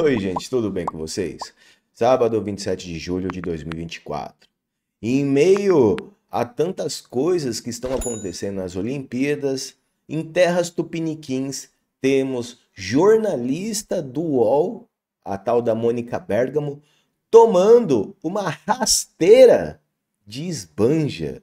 Oi, gente, tudo bem com vocês? Sábado, 27 de julho de 2024. E em meio a tantas coisas que estão acontecendo nas Olimpíadas, em terras tupiniquins, temos jornalista do UOL, a tal da Mônica Bergamo, tomando uma rasteira de esbanja.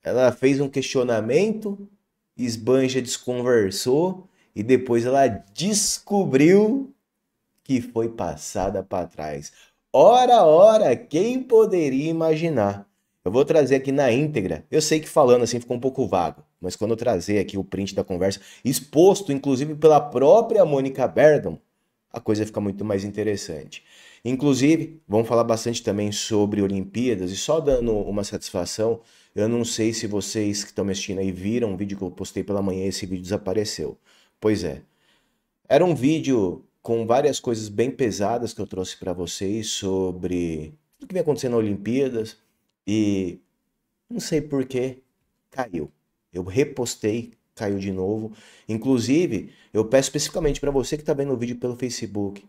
Ela fez um questionamento, esbanja desconversou e depois ela descobriu que foi passada para trás. Ora, ora, quem poderia imaginar? Eu vou trazer aqui na íntegra. Eu sei que falando assim ficou um pouco vago, mas quando eu trazer aqui o print da conversa, exposto inclusive pela própria Mônica Berdon, a coisa fica muito mais interessante. Inclusive, vamos falar bastante também sobre Olimpíadas e só dando uma satisfação, eu não sei se vocês que estão me assistindo aí viram o vídeo que eu postei pela manhã e esse vídeo desapareceu. Pois é. Era um vídeo com várias coisas bem pesadas que eu trouxe para vocês sobre o que vem acontecendo na Olimpíadas e não sei por que caiu. Eu repostei, caiu de novo. Inclusive, eu peço especificamente para você que está vendo o vídeo pelo Facebook,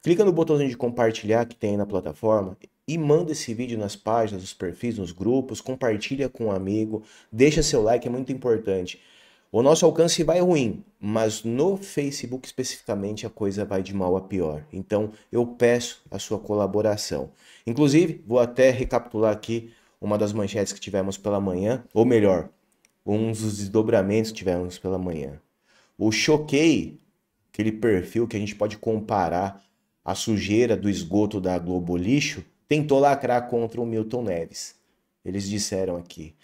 clica no botãozinho de compartilhar que tem aí na plataforma e manda esse vídeo nas páginas, nos perfis, nos grupos, compartilha com um amigo, deixa seu like, é muito importante. O nosso alcance vai ruim, mas no Facebook especificamente a coisa vai de mal a pior. Então eu peço a sua colaboração. Inclusive, vou até recapitular aqui uma das manchetes que tivemos pela manhã, ou melhor, um dos desdobramentos que tivemos pela manhã. O Choquei, aquele perfil que a gente pode comparar a sujeira do esgoto da Globo Lixo, tentou lacrar contra o Milton Neves. Eles disseram aqui,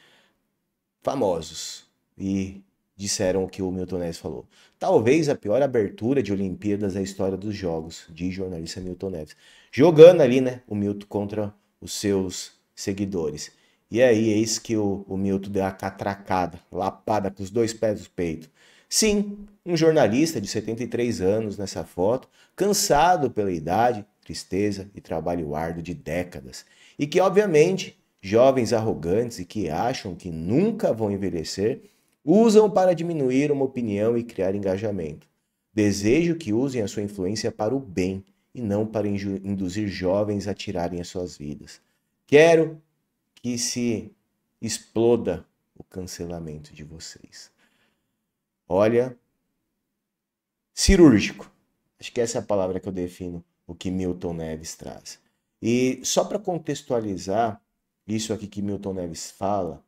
famosos e disseram o que o Milton Neves falou. Talvez a pior abertura de Olimpíadas da história dos Jogos, diz jornalista Milton Neves. Jogando ali, né, o Milton contra os seus seguidores. E aí, eis que o, o Milton deu a catracada, lapada com os dois pés no peito. Sim, um jornalista de 73 anos nessa foto, cansado pela idade, tristeza e trabalho árduo de décadas. E que, obviamente, jovens arrogantes e que acham que nunca vão envelhecer usam para diminuir uma opinião e criar engajamento. Desejo que usem a sua influência para o bem e não para induzir jovens a tirarem as suas vidas. Quero que se exploda o cancelamento de vocês. Olha, cirúrgico. Acho que essa é a palavra que eu defino o que Milton Neves traz. E só para contextualizar isso aqui que Milton Neves fala,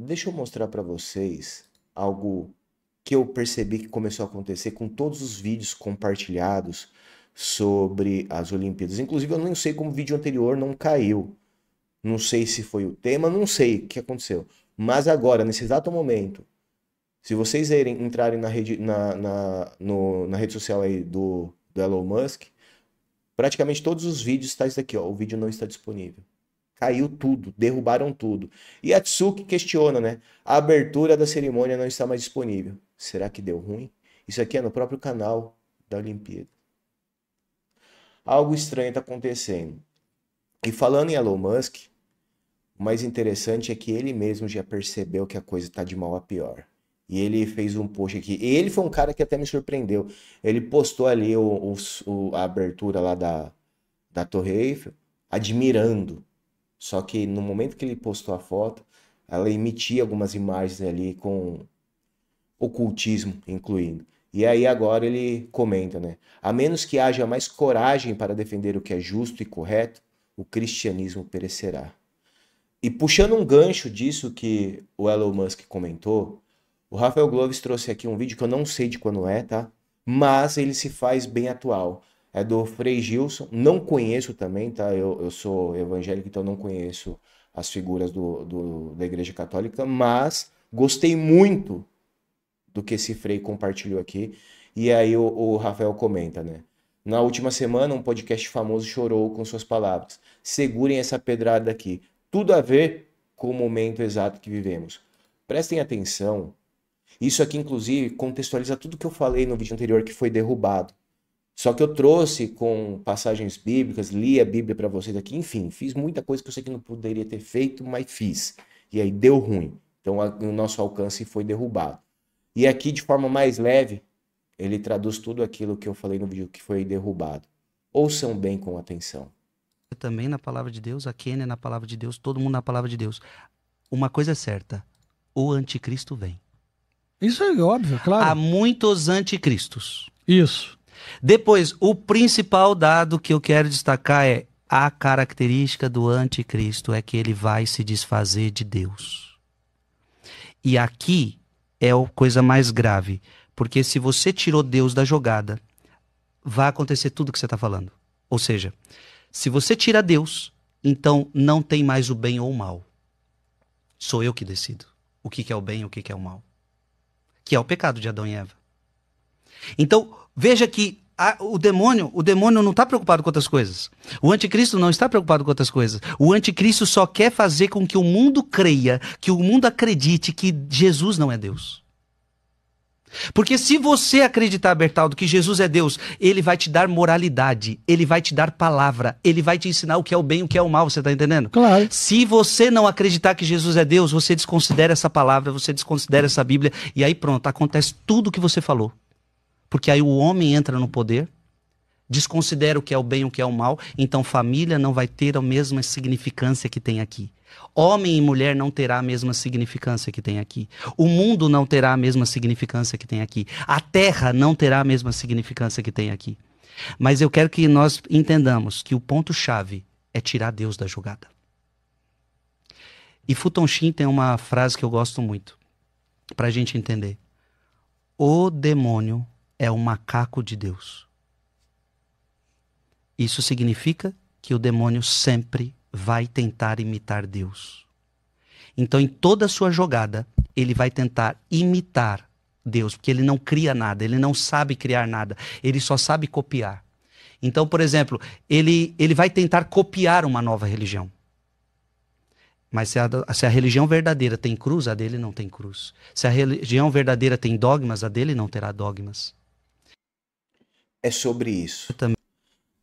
Deixa eu mostrar para vocês algo que eu percebi que começou a acontecer com todos os vídeos compartilhados sobre as Olimpíadas. Inclusive, eu não sei como o vídeo anterior não caiu. Não sei se foi o tema, não sei o que aconteceu. Mas agora, nesse exato momento, se vocês irem, entrarem na rede, na, na, no, na rede social aí do, do Elon Musk, praticamente todos os vídeos estão isso ó. O vídeo não está disponível. Caiu tudo, derrubaram tudo. E a Tsuki questiona, né? A abertura da cerimônia não está mais disponível. Será que deu ruim? Isso aqui é no próprio canal da Olimpíada. Algo estranho está acontecendo. E falando em Elon Musk, o mais interessante é que ele mesmo já percebeu que a coisa está de mal a pior. E ele fez um post aqui. E ele foi um cara que até me surpreendeu. Ele postou ali o, o, a abertura lá da, da Torre Eiffel, admirando. Só que no momento que ele postou a foto, ela emitia algumas imagens ali com ocultismo incluindo. E aí agora ele comenta, né? A menos que haja mais coragem para defender o que é justo e correto, o cristianismo perecerá. E puxando um gancho disso que o Elon Musk comentou, o Rafael Gloves trouxe aqui um vídeo que eu não sei de quando é, tá? Mas ele se faz bem atual é do Frei Gilson. Não conheço também, tá? Eu, eu sou evangélico, então não conheço as figuras do, do, da Igreja Católica, mas gostei muito do que esse Frei compartilhou aqui. E aí o, o Rafael comenta, né? Na última semana, um podcast famoso chorou com suas palavras. Segurem essa pedrada aqui. Tudo a ver com o momento exato que vivemos. Prestem atenção. Isso aqui, inclusive, contextualiza tudo que eu falei no vídeo anterior que foi derrubado. Só que eu trouxe com passagens bíblicas, li a Bíblia para vocês aqui, enfim, fiz muita coisa que eu sei que não poderia ter feito, mas fiz. E aí deu ruim. Então a, o nosso alcance foi derrubado. E aqui, de forma mais leve, ele traduz tudo aquilo que eu falei no vídeo que foi derrubado. Ouçam bem com atenção. Também na palavra de Deus, a Kênia na palavra de Deus, todo mundo na palavra de Deus. Uma coisa é certa: o anticristo vem. Isso é óbvio, claro. Há muitos anticristos. Isso. Depois, o principal dado que eu quero destacar é a característica do anticristo é que ele vai se desfazer de Deus. E aqui é a coisa mais grave, porque se você tirou Deus da jogada, vai acontecer tudo o que você está falando. Ou seja, se você tira Deus, então não tem mais o bem ou o mal. Sou eu que decido o que, é o bem e o que é o mal. Que é o pecado de Adão e Eva. Então, veja que a, o demônio, o demônio não está preocupado com outras coisas. O anticristo não está preocupado com outras coisas. O anticristo só quer fazer com que o mundo creia, que o mundo acredite que Jesus não é Deus. Porque se você acreditar, Bertaldo, que Jesus é Deus, ele vai te dar moralidade, ele vai te dar palavra, ele vai te ensinar o que é o bem e o que é o mal, você está entendendo? Claro. Se você não acreditar que Jesus é Deus, você desconsidera essa palavra, você desconsidera essa Bíblia, e aí pronto, acontece tudo o que você falou porque aí o homem entra no poder, desconsidera o que é o bem e o que é o mal, então família não vai ter a mesma significância que tem aqui. Homem e mulher não terá a mesma significância que tem aqui. O mundo não terá a mesma significância que tem aqui. A terra não terá a mesma significância que tem aqui. Mas eu quero que nós entendamos que o ponto chave é tirar Deus da jogada. E Futon Shin tem uma frase que eu gosto muito para a gente entender. O demônio é o macaco de Deus. Isso significa que o demônio sempre vai tentar imitar Deus. Então, em toda a sua jogada, ele vai tentar imitar Deus, porque ele não cria nada, ele não sabe criar nada, ele só sabe copiar. Então, por exemplo, ele, ele vai tentar copiar uma nova religião. Mas se a, se a, religião verdadeira tem cruz, a dele não tem cruz. Se a religião verdadeira tem dogmas, a dele não terá dogmas é sobre isso.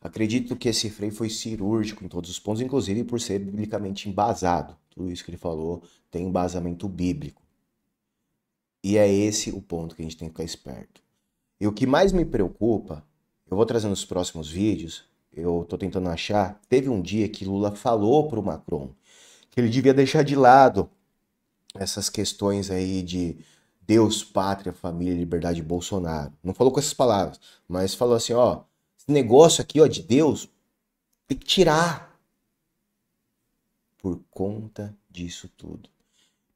Acredito que esse Frei foi cirúrgico em todos os pontos, inclusive por ser biblicamente embasado. Tudo isso que ele falou tem embasamento bíblico. E é esse o ponto que a gente tem que ficar esperto. E o que mais me preocupa, eu vou trazer nos próximos vídeos, eu estou tentando achar, teve um dia que Lula falou para o Macron que ele devia deixar de lado essas questões aí de Deus, pátria, família, liberdade, Bolsonaro. Não falou com essas palavras, mas falou assim, ó, esse negócio aqui, ó, de Deus, tem que tirar por conta disso tudo.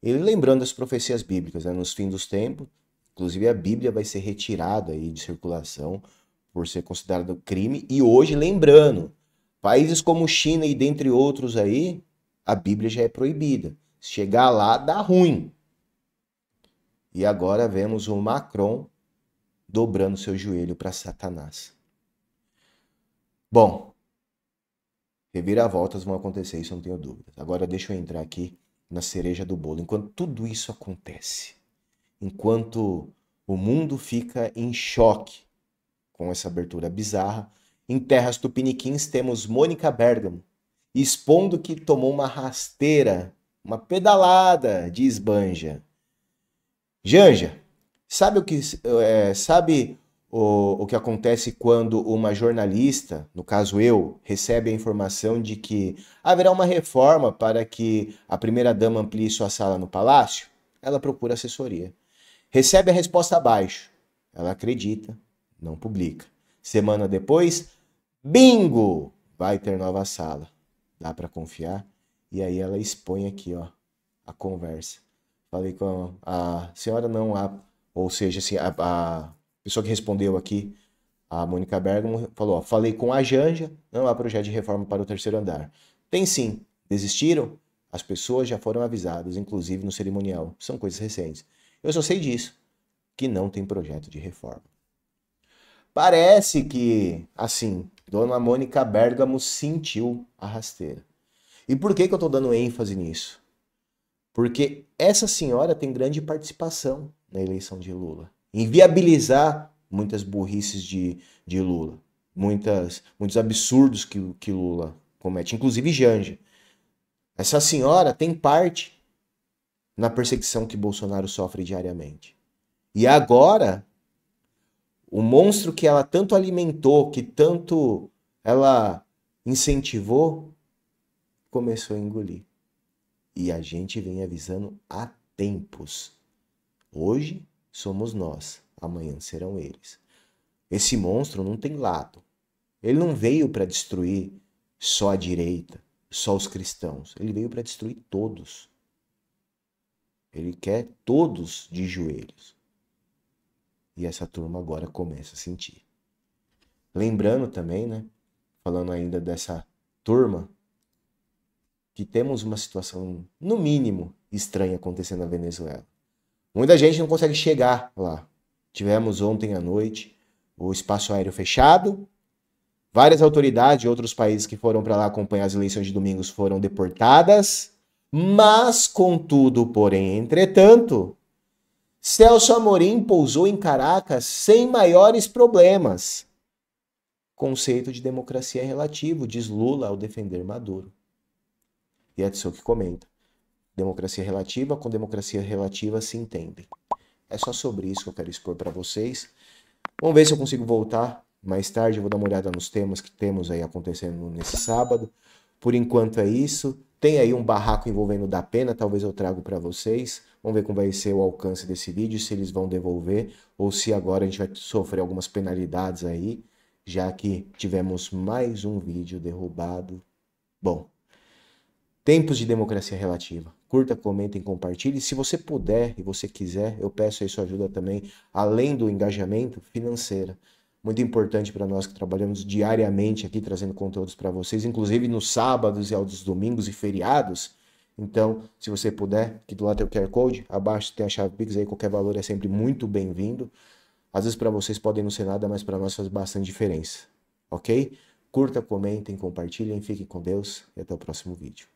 Ele lembrando as profecias bíblicas, né? nos fins dos tempos, inclusive a Bíblia vai ser retirada aí de circulação por ser considerado crime. E hoje, lembrando, países como China e dentre outros aí, a Bíblia já é proibida. Chegar lá dá ruim. E agora vemos o Macron dobrando seu joelho para Satanás. Bom, reviravoltas vão acontecer, isso não tenho dúvidas. Agora deixa eu entrar aqui na cereja do bolo. Enquanto tudo isso acontece, enquanto o mundo fica em choque com essa abertura bizarra, em terras tupiniquins temos Mônica Bergamo expondo que tomou uma rasteira, uma pedalada de esbanja Janja, sabe o que é, sabe o, o que acontece quando uma jornalista, no caso eu, recebe a informação de que haverá uma reforma para que a primeira-dama amplie sua sala no palácio? Ela procura assessoria. Recebe a resposta abaixo. Ela acredita, não publica. Semana depois, bingo! Vai ter nova sala. Dá para confiar? E aí ela expõe aqui, ó, a conversa. Falei com a senhora, não, a, ou seja, assim, a, a pessoa que respondeu aqui, a Mônica Bergamo, falou: ó, falei com a Janja, não há projeto de reforma para o terceiro andar. Tem sim, desistiram? As pessoas já foram avisadas, inclusive no cerimonial. São coisas recentes. Eu só sei disso, que não tem projeto de reforma. Parece que, assim, Dona Mônica Bergamo sentiu a rasteira. E por que, que eu estou dando ênfase nisso? Porque essa senhora tem grande participação na eleição de Lula. Inviabilizar muitas burrices de, de Lula, muitas, muitos absurdos que, que Lula comete, inclusive Janja. Essa senhora tem parte na perseguição que Bolsonaro sofre diariamente. E agora, o monstro que ela tanto alimentou, que tanto ela incentivou, começou a engolir. E a gente vem avisando há tempos. Hoje somos nós, amanhã serão eles. Esse monstro não tem lado. Ele não veio para destruir só a direita, só os cristãos. Ele veio para destruir todos. Ele quer todos de joelhos. E essa turma agora começa a sentir. Lembrando também, né? Falando ainda dessa turma, que temos uma situação, no mínimo, estranha acontecendo na Venezuela. Muita gente não consegue chegar lá. Tivemos ontem à noite o espaço aéreo fechado. Várias autoridades de outros países que foram para lá acompanhar as eleições de domingos foram deportadas. Mas, contudo, porém, entretanto, Celso Amorim pousou em Caracas sem maiores problemas. Conceito de democracia relativo, diz Lula ao defender Maduro. E é Edson que comenta: democracia relativa com democracia relativa se entendem É só sobre isso que eu quero expor para vocês. Vamos ver se eu consigo voltar mais tarde. Eu vou dar uma olhada nos temas que temos aí acontecendo nesse sábado. Por enquanto é isso. Tem aí um barraco envolvendo da pena, talvez eu trago para vocês. Vamos ver como vai ser o alcance desse vídeo, se eles vão devolver ou se agora a gente vai sofrer algumas penalidades aí, já que tivemos mais um vídeo derrubado. Bom, Tempos de democracia relativa. Curta, comentem, compartilhe. Se você puder e você quiser, eu peço aí sua ajuda também, além do engajamento financeiro, Muito importante para nós que trabalhamos diariamente aqui trazendo conteúdos para vocês, inclusive nos sábados e aos domingos e feriados. Então, se você puder, aqui do lado tem o QR Code, abaixo tem a chave Pix aí, qualquer valor é sempre muito bem-vindo. Às vezes para vocês podem não ser nada, mas para nós faz bastante diferença, ok? Curta, comentem, compartilhem, fiquem com Deus e até o próximo vídeo.